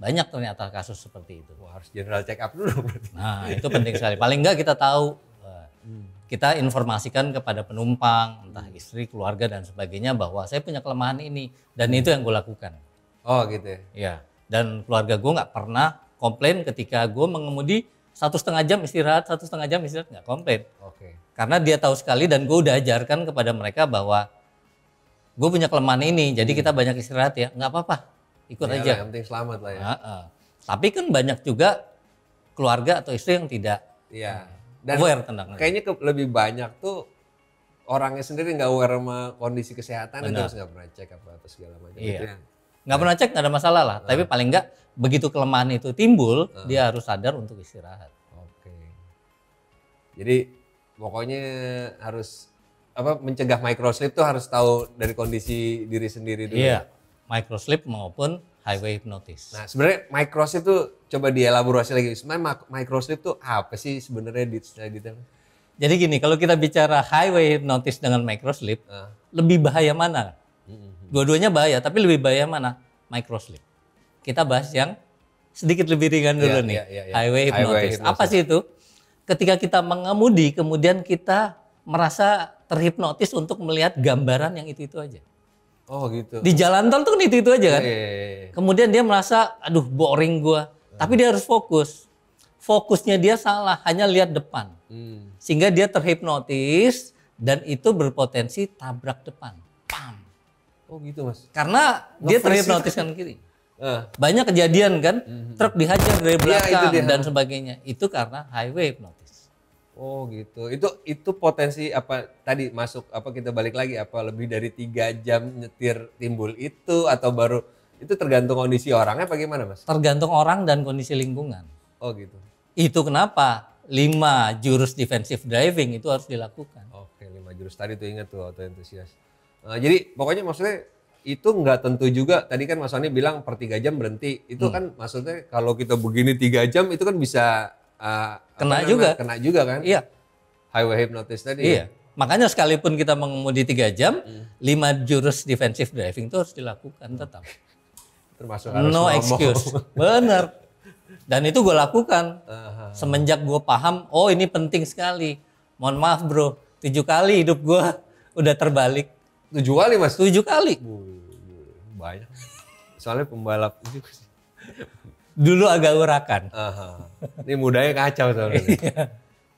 banyak ternyata kasus seperti itu. Wah, harus general check up dulu. Nah, itu penting sekali. Paling nggak kita tahu, eh, hmm. kita informasikan kepada penumpang, entah istri, keluarga dan sebagainya bahwa saya punya kelemahan ini dan itu yang gue lakukan. Oh gitu ya. Iya. Dan keluarga gue nggak pernah komplain ketika gue mengemudi satu setengah jam istirahat, satu setengah jam istirahat nggak komplain. Oke. Okay karena dia tahu sekali dan gue udah ajarkan kepada mereka bahwa gue punya kelemahan ini jadi hmm. kita banyak istirahat ya nggak apa-apa ikut Yalah, aja yang penting selamat lah ya nah, uh. tapi kan banyak juga keluarga atau istri yang tidak Iya hmm. dan aware tentang kayaknya ke, lebih banyak tuh orangnya sendiri nggak aware sama kondisi kesehatan dan terus nggak pernah cek apa apa segala macam iya. nggak pernah ya. cek nggak ada masalah lah nah. tapi paling nggak begitu kelemahan itu timbul nah. dia harus sadar untuk istirahat oke jadi pokoknya harus apa mencegah microsleep tuh harus tahu dari kondisi diri sendiri dulu. Iya, microsleep maupun highway hypnosis. Nah, sebenarnya microsleep tuh coba dielaborasi lagi. Sebenarnya microsleep tuh apa sih sebenarnya di detail? Jadi gini, kalau kita bicara highway hypnosis dengan microsleep, uh. Ah. lebih bahaya mana? Dua-duanya bahaya, tapi lebih bahaya mana? Microsleep. Kita bahas yang sedikit lebih ringan iya, dulu yeah, nih. Yeah, yeah, yeah. Highway hypnotis. Highway hypnosis. Apa sih itu? ketika kita mengemudi kemudian kita merasa terhipnotis untuk melihat gambaran yang itu-itu aja. Oh gitu. Di jalan tol tuh kan itu-itu aja kan. E, e, e. Kemudian dia merasa aduh boring gua. Hmm. Tapi dia harus fokus. Fokusnya dia salah, hanya lihat depan. Hmm. Sehingga dia terhipnotis dan itu berpotensi tabrak depan. Pam. Oh gitu, Mas. Karena dia terhipnotis kan kiri. Eh. Banyak kejadian kan, mm-hmm. truk dihajar dari iya, belakang ya, dan sebagainya. Itu karena highway hipnotis. Oh gitu. Itu itu potensi apa tadi masuk apa kita balik lagi apa lebih dari tiga jam nyetir timbul itu atau baru itu tergantung kondisi orangnya bagaimana mas? Tergantung orang dan kondisi lingkungan. Oh gitu. Itu kenapa lima jurus defensive driving itu harus dilakukan. Oke lima jurus tadi tuh ingat tuh auto entusias. Nah, eh, jadi pokoknya maksudnya itu nggak tentu juga. Tadi kan Mas Wani bilang per tiga jam berhenti. Itu hmm. kan maksudnya kalau kita begini tiga jam itu kan bisa uh, kena juga. Kena juga kan? Iya. Highway hypnotist tadi. Iya. Makanya sekalipun kita mengemudi tiga jam, hmm. lima jurus defensive driving itu harus dilakukan tetap. Termasuk harus no ngomong. excuse. benar Dan itu gue lakukan. Uh-huh. Semenjak gue paham, oh ini penting sekali. Mohon maaf bro, tujuh kali hidup gue udah terbalik. Tujuh kali mas? Tujuh kali. Uh banyak. Soalnya pembalap itu dulu agak urakan. Aha. Ini mudanya kacau soalnya. Iya.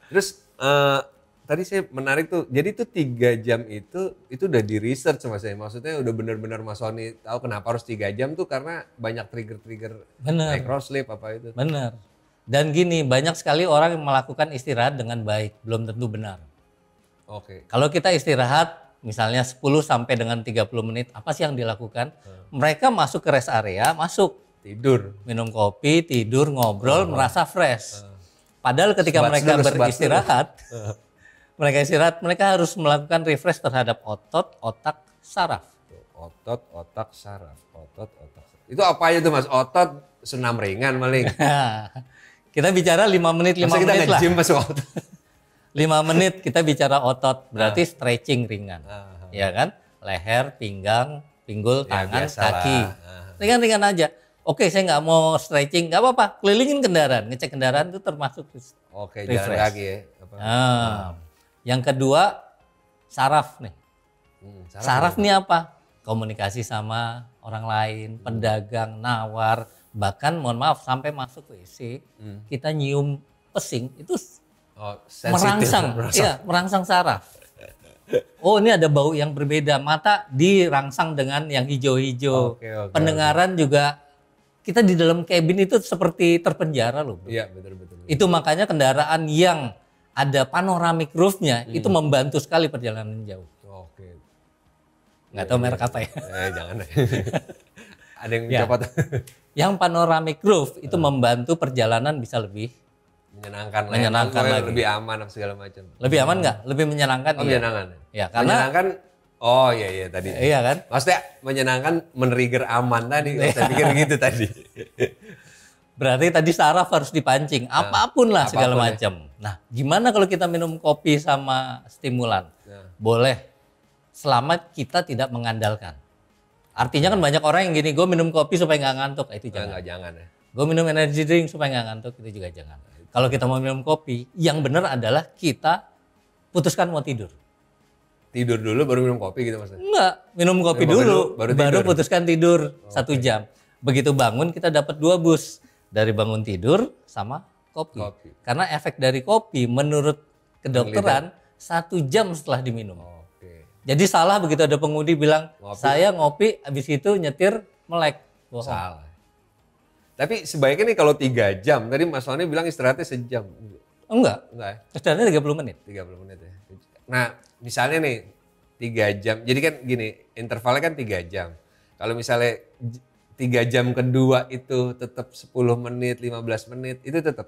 Terus uh, tadi saya menarik tuh. Jadi tuh tiga jam itu itu udah di research sama saya. Maksudnya udah bener-bener Mas Sony tahu kenapa harus tiga jam tuh karena banyak trigger-trigger cross slip apa itu. Benar. Dan gini banyak sekali orang yang melakukan istirahat dengan baik belum tentu benar. Oke. Okay. Kalau kita istirahat misalnya 10 sampai dengan 30 menit apa sih yang dilakukan? Hmm. Mereka masuk ke rest area, masuk tidur, minum kopi, tidur, ngobrol, hmm. merasa fresh. Hmm. Padahal ketika sebat mereka seluruh, beristirahat, hmm. mereka istirahat, mereka harus melakukan refresh terhadap otot, otak, saraf. Otot, otak, saraf, otot, otak. Saraf. Itu apa aja tuh Mas? Otot senam ringan maling. kita bicara lima menit, lima menit kita lah. kita nggak gym masuk otot. lima menit kita bicara otot berarti nah. stretching ringan ya kan leher pinggang pinggul ya, tangan kaki ringan-ringan aja oke saya nggak mau stretching nggak apa-apa kelilingin kendaraan ngecek kendaraan itu termasuk oke refresh. jalan kaki ya apa? Nah, yang kedua saraf nih hmm, saraf, saraf nih apa komunikasi sama orang lain hmm. pedagang nawar bahkan mohon maaf sampai masuk wc hmm. kita nyium pesing itu oh, merangsang, merangsang. Iya, merangsang saraf. Oh ini ada bau yang berbeda. Mata dirangsang dengan yang hijau-hijau. Okay, okay, Pendengaran okay. juga kita di dalam kabin itu seperti terpenjara loh. Iya betul, betul Itu makanya kendaraan yang ada panoramic roofnya hmm. itu membantu sekali perjalanan jauh. Oke. Nggak ya, tahu merek apa ya? Eh, jangan. ada yang ya. dapat. yang panoramic roof itu hmm. membantu perjalanan bisa lebih menyenangkan ya. Menyenangkan lagi. Lebih aman apa segala macam. Lebih aman ah. nggak? Lebih menyenangkan. Oh, iya. menyenangkan. Ya, iya, karena menyenangkan Oh iya iya tadi. Iya, iya kan? Maksudnya menyenangkan men aman tadi. Oh, saya pikir gitu tadi. Berarti tadi saraf harus dipancing. Nah, apapun nah, lah segala ya. macam. Nah, gimana kalau kita minum kopi sama stimulan? Nah. Boleh. Selama kita tidak mengandalkan. Artinya kan banyak orang yang gini, gue minum kopi supaya nggak ngantuk. itu jangan. Nah, jangan ya. Gue minum energy drink supaya nggak ngantuk. Itu juga jangan. Kalau kita mau minum kopi, yang benar adalah kita putuskan mau tidur. Tidur dulu baru minum kopi gitu maksudnya? Enggak, minum kopi minum dulu, dulu baru, baru putuskan tidur okay. Oh, satu jam. Begitu bangun kita dapat dua bus dari bangun tidur sama kopi. kopi. Karena efek dari kopi menurut kedokteran satu jam setelah diminum. okay. Jadi salah begitu ada pengemudi bilang ngopi. saya ngopi, habis itu nyetir melek. Bohong. Salah. Tapi sebaiknya nih kalau tiga jam, tadi Mas Sony bilang istirahatnya sejam. Enggak. Enggak. Ya? Istirahatnya puluh menit. Tiga puluh menit ya. Nah, misalnya nih tiga jam. Jadi kan gini, intervalnya kan tiga jam. Kalau misalnya tiga jam kedua itu tetap sepuluh menit, lima belas menit, itu tetap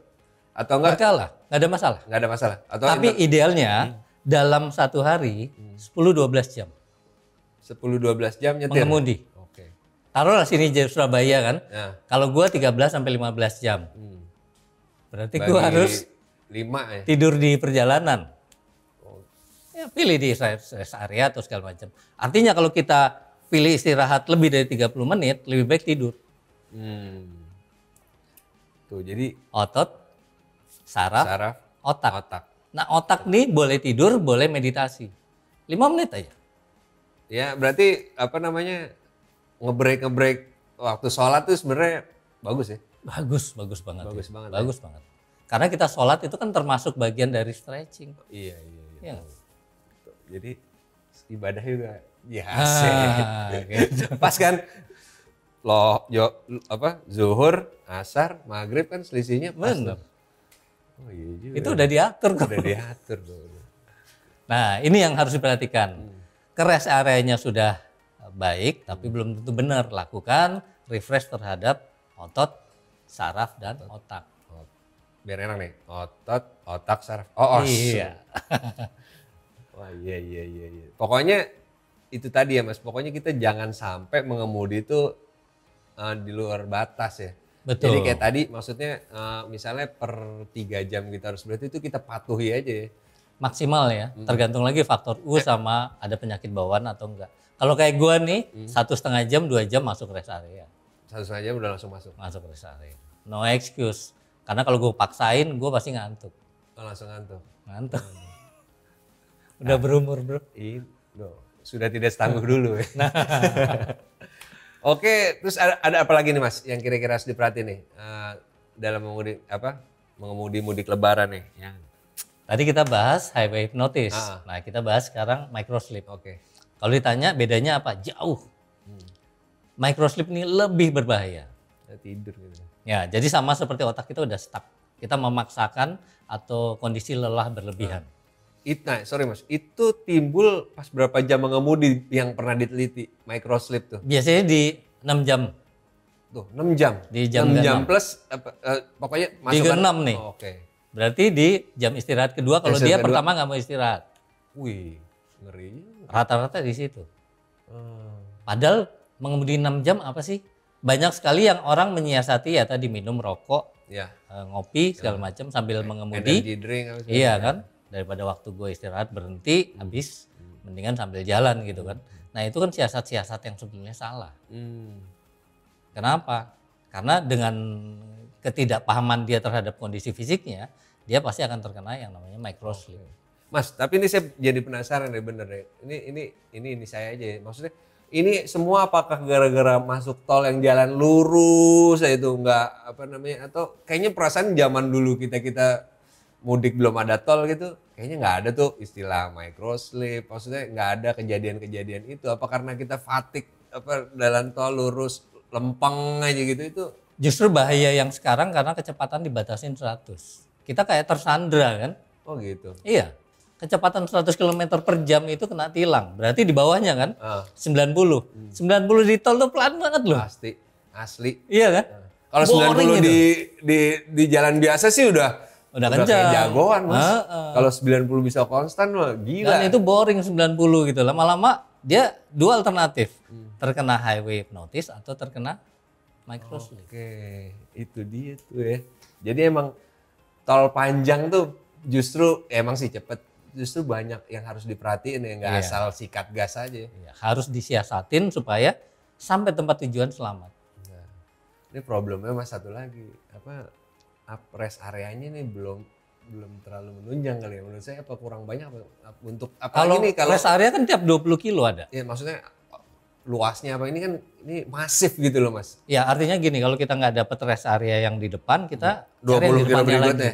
atau enggak? Enggak lah, enggak ada masalah. Enggak ada masalah. Atau Tapi inter... idealnya hmm. dalam satu hari hmm. sepuluh dua belas jam. Sepuluh dua belas jam nyetir. Mengemudi taruhlah sini jam Surabaya kan. Ya. Kalau gua 13 sampai 15 jam. Hmm. Berarti Bagi gua harus lima ya. Tidur di perjalanan. Oh. Ya pilih di rest area atau segala macam. Artinya kalau kita pilih istirahat lebih dari 30 menit, lebih baik tidur. Hmm. Tuh, jadi otot, saraf, saraf otak. otak. Nah, otak nih boleh tidur, boleh meditasi. 5 menit aja. Ya, berarti apa namanya? ngebreak ngebreak waktu sholat tuh sebenarnya bagus ya bagus bagus banget bagus ya. banget ya? bagus ya. banget karena kita sholat itu kan termasuk bagian dari stretching iya iya, iya. Ya. jadi ibadah juga ya ah, gitu. pas kan lo yo, apa zuhur asar maghrib kan selisihnya benar Oh, iya juga. Itu udah diatur kok. Udah diatur. Nah, ini yang harus diperhatikan. Hmm. Keres areanya sudah baik tapi belum tentu benar. Lakukan refresh terhadap otot, saraf dan otak. Biar enak nih, otot, otak, saraf. Oh, os. Iya. Wah, iya, iya iya iya Pokoknya itu tadi ya Mas, pokoknya kita jangan sampai mengemudi itu uh, di luar batas ya. Betul. Jadi kayak tadi maksudnya eh, misalnya per tiga jam kita harus berarti itu kita patuhi aja ya. Maksimal ya, tergantung lagi faktor U eh. sama ada penyakit bawaan atau enggak. Kalau kayak gua nih hmm. satu setengah jam dua jam masuk rest area. Satu setengah jam udah langsung masuk. Masuk rest area. No excuse. Karena kalau gue paksain, gue pasti ngantuk. Oh, langsung ngantuk. Ngantuk. Hmm. udah berumur bro. Iya. sudah tidak setangguh dulu. Ya. Nah. Oke, terus ada, ada apa lagi nih mas yang kira-kira harus diperhatiin nih uh, dalam mengemudi apa mengemudi mudik Lebaran nih? Yang... Tadi kita bahas highway hypnosis. Uh ah. -huh. Nah kita bahas sekarang microsleep. Oke. Okay. Kalau ditanya bedanya apa? Jauh. Microsleep ini lebih berbahaya. Tidur gitu. Ya, jadi sama seperti otak kita udah stuck. Kita memaksakan atau kondisi lelah berlebihan. Nah. It, nah, sorry mas, itu timbul pas berapa jam mengemudi yang pernah diteliti microsleep tuh? Biasanya di 6 jam. Tuh, 6 jam. Di jam 6 jam 6. plus apa, eh, pokoknya masuk 6 kan? nih. Oh, Oke. Okay. Berarti di jam istirahat kedua kalau dia kedua. pertama nggak mau istirahat. Wih, ngeri. Rata-rata di situ. Hmm. Padahal mengemudi 6 jam apa sih? Banyak sekali yang orang menyiasati ya tadi minum rokok, ya. Eh, ngopi segala ya. macam sambil mengemudi. drink Iya ya. kan? Daripada waktu gue istirahat berhenti hmm. habis mendingan sambil jalan gitu kan. Hmm. Nah, itu kan siasat-siasat yang sebenarnya salah. Hmm. Kenapa? Karena dengan ketidakpahaman dia terhadap kondisi fisiknya, dia pasti akan terkena yang namanya microsleep. Mas, tapi ini saya jadi penasaran deh bener deh. Ini ini ini ini saya aja. Ya. Maksudnya ini semua apakah gara-gara masuk tol yang jalan lurus itu nggak apa namanya atau kayaknya perasaan zaman dulu kita kita mudik belum ada tol gitu kayaknya nggak ada tuh istilah microslip maksudnya nggak ada kejadian-kejadian itu apa karena kita fatik apa jalan tol lurus lempeng aja gitu itu justru bahaya yang sekarang karena kecepatan dibatasin 100 kita kayak tersandra kan oh gitu iya kecepatan 100 km per jam itu kena tilang. Berarti di bawahnya kan ah. uh. 90. Hmm. 90 di tol tuh pelan banget loh. Pasti. Asli. Iya kan? Ah. Kalau 90 gitu. di di di jalan biasa sih udah udah, udah Kayak jagoan, Mas. Uh, uh. Kalau 90 bisa konstan mah gila. Dan itu boring 90 gitu. Lama-lama dia dua alternatif. Hmm. Terkena highway notice atau terkena microslip. Oke, okay. itu dia tuh ya. Jadi emang tol panjang tuh justru ya emang sih cepet justru banyak yang harus diperhatiin ya nggak iya. asal sikat gas aja. Iya, harus disiasatin supaya sampai tempat tujuan selamat. Nah, ini problemnya mas satu lagi apa rest areanya nih belum belum terlalu menunjang kali ya menurut saya apa kurang banyak apa, untuk apa kalau ini kalau rest area kan tiap 20 kilo ada. Iya maksudnya luasnya apa ini kan ini masif gitu loh mas. Ya artinya gini kalau kita nggak dapat rest area yang di depan kita 20 iya. kilo berikutnya.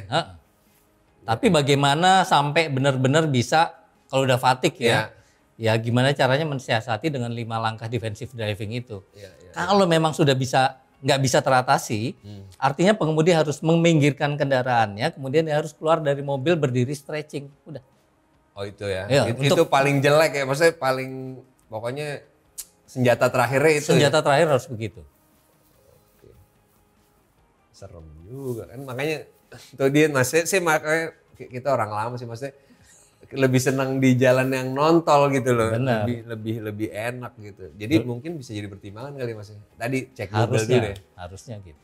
Tapi bagaimana sampai benar-benar bisa kalau udah fatik ya, ya, ya gimana caranya mensiasati dengan lima langkah defensive driving itu. Ya, ya, kalau ya. memang sudah bisa nggak bisa teratasi, hmm. artinya pengemudi harus meminggirkan kendaraannya, kemudian dia harus keluar dari mobil berdiri stretching, udah. Oh itu ya. ya itu, untuk, itu paling jelek ya, maksudnya paling pokoknya senjata terakhirnya itu. Senjata ya? terakhir harus begitu. Serem juga kan, makanya Tuh dia masih sih makanya eh, kita orang lama sih maksudnya lebih senang di jalan yang nontol gitu loh. Bener. Lebih lebih lebih enak gitu. Jadi Betul. mungkin bisa jadi pertimbangan kali Mas. Ya. Tadi cek Google harusnya, dulu ya. Harusnya gitu.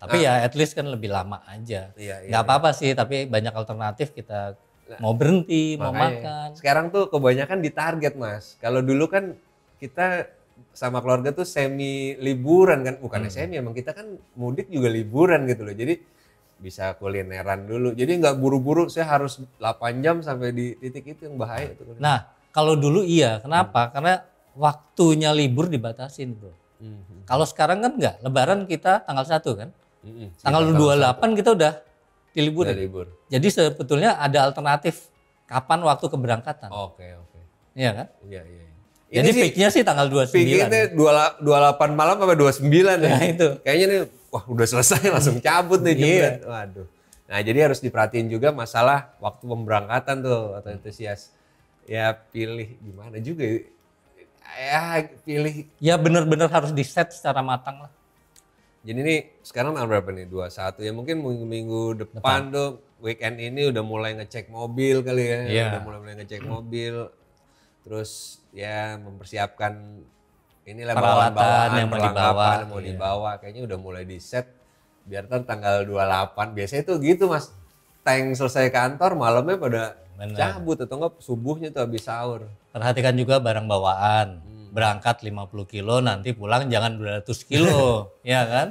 Tapi ah. ya at least kan lebih lama aja. Iya, iya, nggak iya. apa-apa iya. sih, tapi banyak alternatif kita nah, mau berhenti, makanya, mau makan. Sekarang tuh kebanyakan di target Mas. Kalau dulu kan kita sama keluarga tuh semi liburan kan, bukan hmm. semi emang kita kan mudik juga liburan gitu loh. Jadi bisa kulineran dulu. Jadi nggak buru-buru saya harus 8 jam sampai di titik itu yang bahaya itu. Nah, kalau dulu iya. Kenapa? Hmm. Karena waktunya libur dibatasin, Bro. Hmm. Kalau sekarang kan enggak. Lebaran kita tanggal satu kan? Hmm. Tanggal dua 28 1. kita udah dilibur Udah libur. Jadi sebetulnya ada alternatif kapan waktu keberangkatan. Oke, oke. Okay. Iya kan? Iya, iya. iya. Ini Jadi peaknya sih tanggal 29. Peaknya 28 malam apa 29 ya? Nah, itu. Kayaknya nih wah udah selesai langsung cabut nih iya. jebret. Iya. Waduh. Nah, jadi harus diperhatiin juga masalah waktu pemberangkatan tuh atau antusias. Ya pilih gimana juga ya, ya pilih ya bener-bener harus di set secara matang lah. Jadi ini sekarang tanggal berapa nih? 21 ya mungkin minggu-minggu depan, depan tuh weekend ini udah mulai ngecek mobil kali ya. Yeah. Udah mulai mulai ngecek mobil. Terus ya mempersiapkan inilah peralatan bawaan, yang mau dibawa, mau iya. dibawa. Kayaknya udah mulai di set biar kan tanggal 28. Biasanya tuh gitu Mas. Tank selesai kantor malamnya pada Bener. cabut atau enggak subuhnya tuh habis sahur. Perhatikan juga barang bawaan. Hmm. Berangkat 50 kilo nanti pulang jangan 200 kilo, ya kan?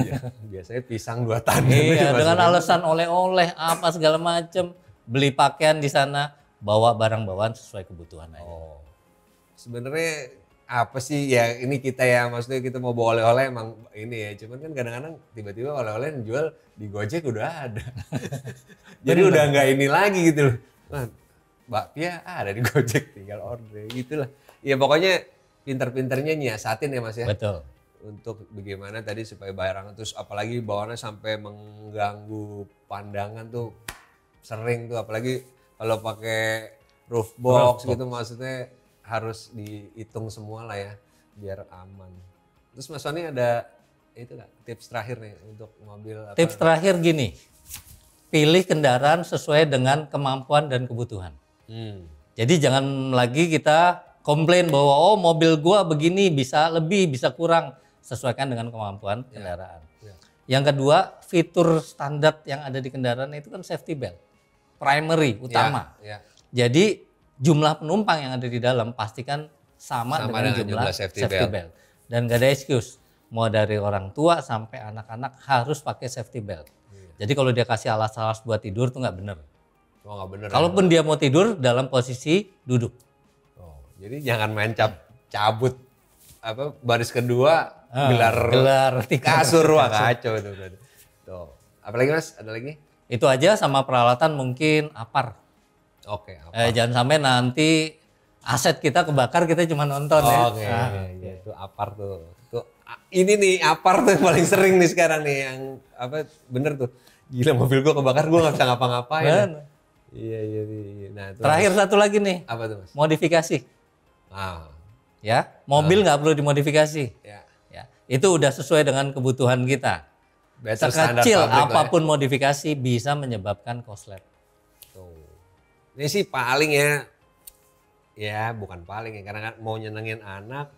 Ya, biasanya pisang dua tanda. Iya, dengan alasan oleh-oleh apa segala macem. Beli pakaian di sana, bawa barang bawaan sesuai kebutuhan aja. Oh. Sebenarnya apa sih ya ini kita ya maksudnya kita mau bawa oleh-oleh emang ini ya cuman kan kadang-kadang tiba-tiba oleh-oleh yang jual di Gojek udah ada jadi Bener. udah nggak ini lagi gitu loh nah, pia ah, ada di Gojek tinggal order gitu gitulah ya pokoknya pinter-pinternya nyiasatin ya mas ya betul untuk bagaimana tadi supaya barang terus apalagi bawaannya sampai mengganggu pandangan tuh sering tuh apalagi kalau pakai roof box, roof box. gitu maksudnya harus dihitung semua lah ya biar aman. Terus Mas wani ada itu gak, tips terakhir nih untuk mobil apa? Tips terakhir gini. Pilih kendaraan sesuai dengan kemampuan dan kebutuhan. Hmm. Jadi jangan lagi kita komplain bahwa oh mobil gua begini bisa lebih bisa kurang sesuaikan dengan kemampuan ya, kendaraan. Ya. Yang kedua, fitur standar yang ada di kendaraan itu kan safety belt. Primary ya, utama. Ya. Ya. Jadi jumlah penumpang yang ada di dalam pastikan sama, sama dengan, dengan jumlah, jumlah safety, safety belt. belt. Dan gak ada excuse. Mau dari orang tua sampai anak-anak harus pakai safety belt. Iya. Jadi kalau dia kasih alas-alas buat tidur tuh nggak bener. Oh, gak bener. Ya? Kalaupun ya. dia mau tidur dalam posisi duduk. Oh, jadi jangan main cap cabut apa baris kedua oh, gelar gelar kasur wah kacau itu. Tuh. Apalagi Mas, ada lagi? Itu aja sama peralatan mungkin apar. Oke. Okay, eh, jangan sampai nanti aset kita kebakar kita cuma nonton oh, ya. Oke. Okay, nah. ya, itu apar tuh. tuh. Ah, ini nih apar tuh paling sering nih sekarang nih yang apa bener tuh. Gila mobil gua kebakar gua nggak bisa ngapa-ngapain. Iya iya iya. Nah, itu terakhir mas. satu lagi nih. Apa tuh mas? Modifikasi. Ah. Ya, mobil nggak ah. perlu dimodifikasi. Ya. ya. Itu udah sesuai dengan kebutuhan kita. Better Sekecil ya. apapun ya. modifikasi bisa menyebabkan koslet. Ini sih paling ya, ya bukan paling ya karena kan mau nyenengin anak,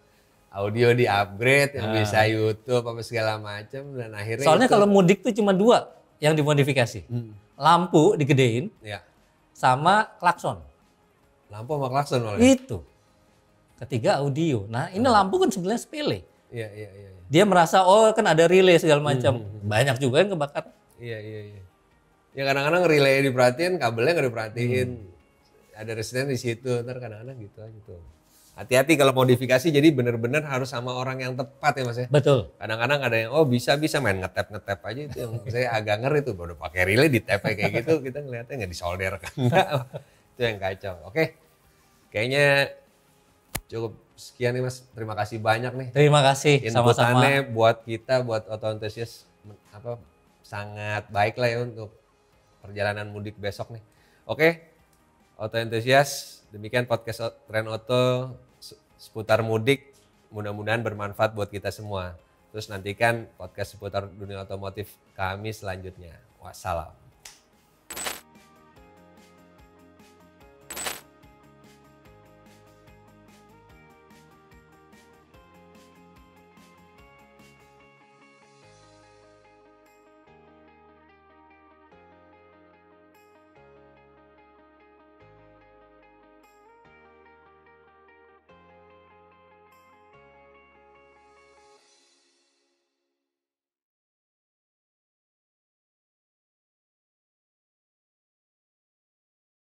audio di upgrade yang ah. bisa YouTube apa segala macam dan akhirnya. Soalnya kalau mudik tuh cuma dua yang dimodifikasi, hmm. lampu digedein, ya. sama klakson. Lampu sama klakson malah. Ya? Itu. Ketiga audio. Nah ini hmm. lampu kan sebenarnya sepele. Iya iya iya. iya. Dia merasa oh kan ada relay segala macam. Hmm, hmm, hmm. Banyak juga yang kebakar. Iya iya iya ya kadang-kadang relay diperhatiin kabelnya nggak diperhatiin hmm. ada resisten di situ ntar kadang-kadang gitu gitu hati-hati kalau modifikasi jadi bener-bener harus sama orang yang tepat ya mas ya betul kadang-kadang ada yang oh bisa bisa main ngetep ngetep aja itu yang saya agak ngeri tuh baru pakai relay di tepe kayak gitu kita ngeliatnya nggak disolder kan itu yang kacau oke kayaknya cukup sekian nih mas terima kasih banyak nih terima kasih sama-sama buat kita buat auto apa sangat baik lah ya untuk perjalanan mudik besok nih. Oke, Auto entusias. demikian podcast Tren Auto seputar mudik. Mudah-mudahan bermanfaat buat kita semua. Terus nantikan podcast seputar dunia otomotif kami selanjutnya. Wassalam.